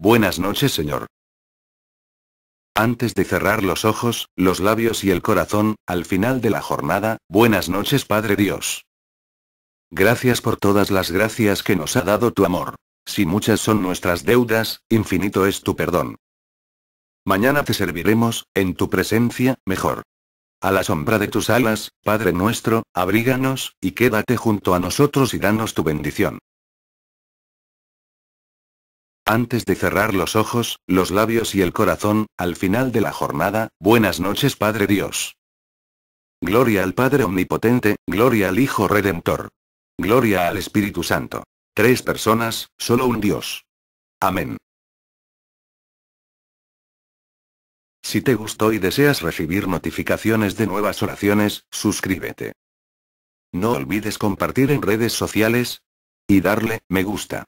Buenas noches, señor. Antes de cerrar los ojos, los labios y el corazón, al final de la jornada, buenas noches, Padre Dios. Gracias por todas las gracias que nos ha dado tu amor. Si muchas son nuestras deudas, infinito es tu perdón. Mañana te serviremos, en tu presencia, mejor. A la sombra de tus alas, Padre nuestro, abríganos, y quédate junto a nosotros y danos tu bendición. Antes de cerrar los ojos, los labios y el corazón, al final de la jornada, buenas noches Padre Dios. Gloria al Padre Omnipotente, gloria al Hijo Redentor. Gloria al Espíritu Santo. Tres personas, solo un Dios. Amén. Si te gustó y deseas recibir notificaciones de nuevas oraciones, suscríbete. No olvides compartir en redes sociales y darle me gusta.